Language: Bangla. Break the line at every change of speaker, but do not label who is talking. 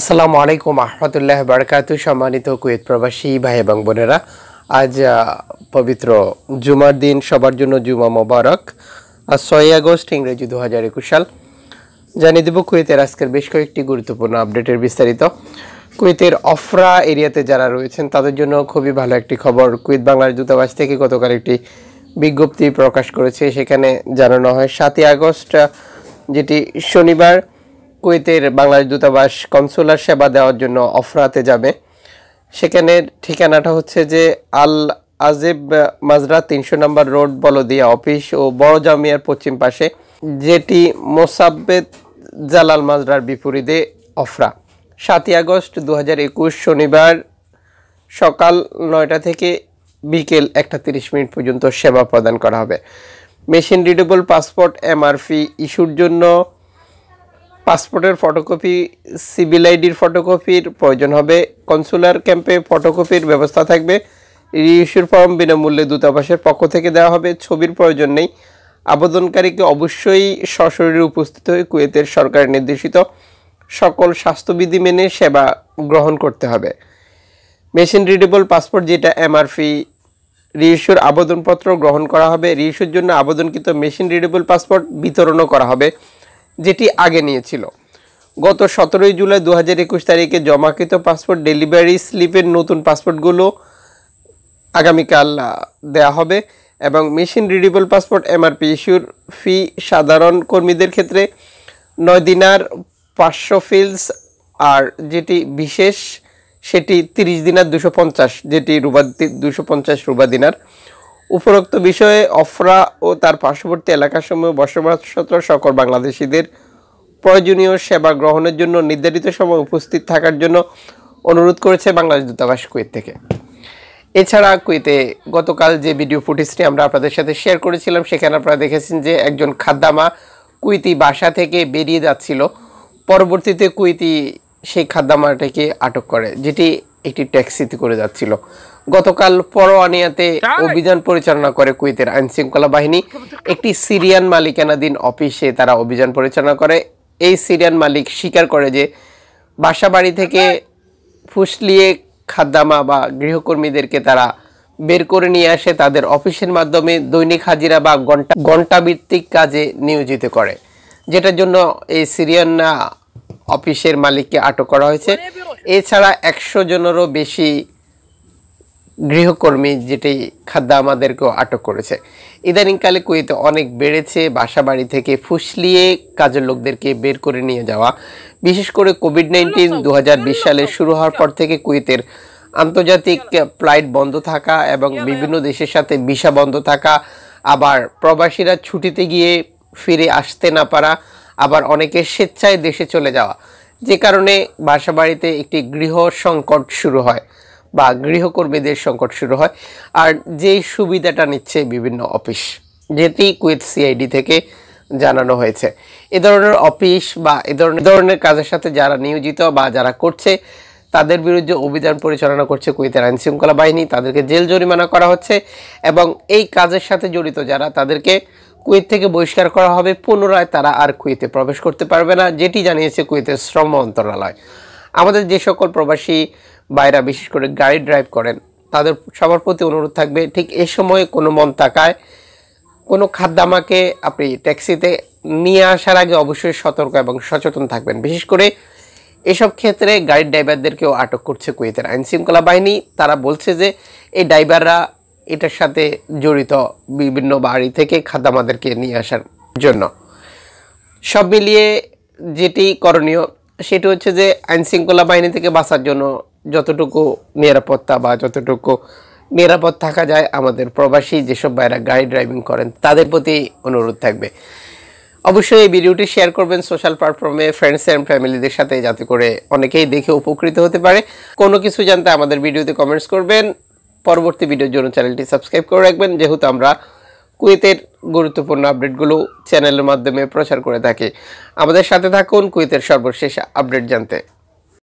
আসসালামু আলাইকুম আহমতুল্লাহ বারকাতু সম্মানিত কুয়েত প্রবাসী ভাই এবং বোনেরা আজ পবিত্র জুমার দিন সবার জন্য জুমা মোবারক আর ছয় আগস্ট ইংরেজি দু হাজার একুশ সাল জানিয়ে দেব কুয়েতের আজকের বেশ কয়েকটি গুরুত্বপূর্ণ আপডেটের বিস্তারিত কুয়েতের অফরা এরিয়াতে যারা রয়েছেন তাদের জন্য খুবই ভালো একটি খবর কুয়েত বাংলার দূতাবাস থেকে গতকাল একটি বিজ্ঞপ্তি প্রকাশ করেছে সেখানে জানানো হয় সাতই আগস্ট যেটি শনিবার কুয়েতের বাংলাদেশ দূতাবাস কনসুলার সেবা দেওয়ার জন্য অফরাতে যাবে সেখানের ঠিকানাটা হচ্ছে যে আল আজেব মাজরা তিনশো নম্বর রোড বলদিয়া অফিস ও বড় জামিয়ার পশ্চিম পাশে যেটি মোসাব্বেদ জালাল মাজরার বিপরীতে অফরা সাতই আগস্ট দু শনিবার সকাল নয়টা থেকে বিকেল একটা তিরিশ মিনিট পর্যন্ত সেবা প্রদান করা হবে মেশিন রিডেবল পাসপোর্ট এমআরপি ইস্যুর জন্য পাসপোর্টের ফটোকপি সিভিল আইডির ফটোকপির প্রয়োজন হবে কনসুলার ক্যাম্পে ফটোকপির ব্যবস্থা থাকবে রিইস্যুর ফর্ম বিনামূল্যে দূতাবাসের পক্ষ থেকে দেওয়া হবে ছবির প্রয়োজন নেই আবেদনকারীকে অবশ্যই সশরীরে উপস্থিত হয়ে কুয়েতের সরকার নির্দেশিত সকল স্বাস্থ্যবিধি মেনে সেবা গ্রহণ করতে হবে মেশিন রিডেবল পাসপোর্ট যেটা এমআরপি রিইস্যুর আবেদনপত্র গ্রহণ করা হবে রিইস্যুর জন্য আবেদনকৃত মেশিন রিডেবল পাসপোর্ট বিতরণও করা হবে যেটি আগে নিয়েছিল গত সতেরোই জুলাই দু হাজার একুশ তারিখে জমাকৃত পাসপোর্ট ডেলিভারি স্লিপের নতুন পাসপোর্টগুলো আগামীকাল দেয়া হবে এবং মেশিন রিডিবল পাসপোর্ট এমআরপি ইস্যুর ফি সাধারণ কর্মীদের ক্ষেত্রে নয় দিনার পাঁচশো ফিলস আর যেটি বিশেষ সেটি তিরিশ দিনার দুশো পঞ্চাশ যেটি রুবা দুশো পঞ্চাশ রুবা দিনার উপরোক্ত বিষয়ে অফরা ও তার পার্শ্ববর্তী এলাকাসমূহে বসবাসরত সকল বাংলাদেশিদের প্রয়োজনীয় সেবা গ্রহণের জন্য নির্ধারিত সময় উপস্থিত থাকার জন্য অনুরোধ করেছে বাংলাদেশ দূতাবাস কুয়েত থেকে এছাড়া কুয়েতে গতকাল যে ভিডিও ফুটেজটি আমরা আপনাদের সাথে শেয়ার করেছিলাম সেখানে আপনারা দেখেছেন যে একজন খাদ্দামা কুইতি বাসা থেকে বেরিয়ে যাচ্ছিল পরবর্তীতে কুইতি সেই খাদ্দামাটাকে আটক করে যেটি একটি ট্যাক্সিতে করে যাচ্ছিল গতকাল পরোয়ানিয়াতে অভিযান পরিচালনা করে কুয়েতের আইন শৃঙ্খলা বাহিনী একটি সিরিয়ান মালিকানাধীন অফিসে তারা অভিযান পরিচালনা করে এই সিরিয়ান মালিক স্বীকার করে যে বাসা বাড়ি থেকে ফুসলিয়ে খাদ্দামা বা গৃহকর্মীদেরকে তারা বের করে নিয়ে আসে তাদের অফিসের মাধ্যমে দৈনিক হাজিরা বা ঘন্টা ঘণ্টাভিত্তিক কাজে নিয়োজিত করে যেটার জন্য এই সিরিয়ান অফিসের মালিককে আটক করা হয়েছে এছাড়া একশো জনেরও বেশি গৃহকর্মী যেটি খাদ্য আমাদেরকেও আটক করেছে ইদানিংকালে কুয়েতে অনেক বেড়েছে বাসা বাড়ি থেকে ফুসলিয়ে কাজের লোকদেরকে বের করে নিয়ে যাওয়া বিশেষ করে কোভিড নাইন্টিন দু সালে শুরু হওয়ার পর থেকে কুয়েতের আন্তর্জাতিক ফ্লাইট বন্ধ থাকা এবং বিভিন্ন দেশের সাথে ভিসা বন্ধ থাকা আবার প্রবাসীরা ছুটিতে গিয়ে ফিরে আসতে না পারা আবার অনেকে স্বেচ্ছায় দেশে চলে যাওয়া যে কারণে বাসাবাড়িতে একটি গৃহ সংকট শুরু হয় বা গৃহকর্মীদের সংকট শুরু হয় আর যেই সুবিধাটা নিচ্ছে বিভিন্ন অফিস যেটি কুয়েত সিআইডি থেকে জানানো হয়েছে এ ধরনের অফিস বা এ ধরনের ধরনের কাজের সাথে যারা নিয়োজিত বা যারা করছে তাদের বিরুদ্ধে অভিযান পরিচালনা করছে কুয়েতের আইন শৃঙ্খলা বাহিনী তাদেরকে জেল জরিমানা করা হচ্ছে এবং এই কাজের সাথে জড়িত যারা তাদেরকে কুয়েত থেকে বহিষ্কার করা হবে পুনরায় তারা আর কুয়েতে প্রবেশ করতে পারবে না যেটি জানিয়েছে কুয়েতের শ্রম মন্ত্রণালয় আমাদের যে সকল প্রবাসী বাইরা বিশেষ করে গাড়ি ড্রাইভ করেন তাদের সবার প্রতি অনুরোধ থাকবে ঠিক এ সময়ে কোনো মন তাকায় কোনো খাদ্যামাকে আপনি ট্যাক্সিতে নিয়ে আসার আগে অবশ্যই সতর্ক এবং সচেতন থাকবেন বিশেষ করে এসব ক্ষেত্রে গাড়ির ড্রাইভারদেরকেও আটক করছে কুয়েতের আইন শৃঙ্খলা বাহিনী তারা বলছে যে এই ড্রাইভাররা এটার সাথে জড়িত বিভিন্ন বাড়ি থেকে খাদামাদেরকে নিয়ে আসার জন্য সব মিলিয়ে যেটি করণীয় সেটি হচ্ছে যে আইনশৃঙ্খলা বাহিনী থেকে বাঁচার জন্য যতটুকু নিরাপত্তা বা যতটুকু নিরাপদ থাকা যায় আমাদের প্রবাসী যেসব বাইরা গাড়ি ড্রাইভিং করেন তাদের প্রতি অনুরোধ থাকবে অবশ্যই এই ভিডিওটি শেয়ার করবেন সোশ্যাল প্ল্যাটফর্মে ফ্রেন্ডস অ্যান্ড ফ্যামিলিদের সাথে যাতে করে অনেকেই দেখে উপকৃত হতে পারে কোনো কিছু জানতে আমাদের ভিডিওতে কমেন্টস করবেন পরবর্তী ভিডিওর জন্য চ্যানেলটি সাবস্ক্রাইব করে রাখবেন যেহেতু আমরা কুয়েতের গুরুত্বপূর্ণ আপডেটগুলো চ্যানেলের মাধ্যমে প্রচার করে থাকি আমাদের সাথে থাকুন কুয়েতের সর্বশেষ আপডেট জানতে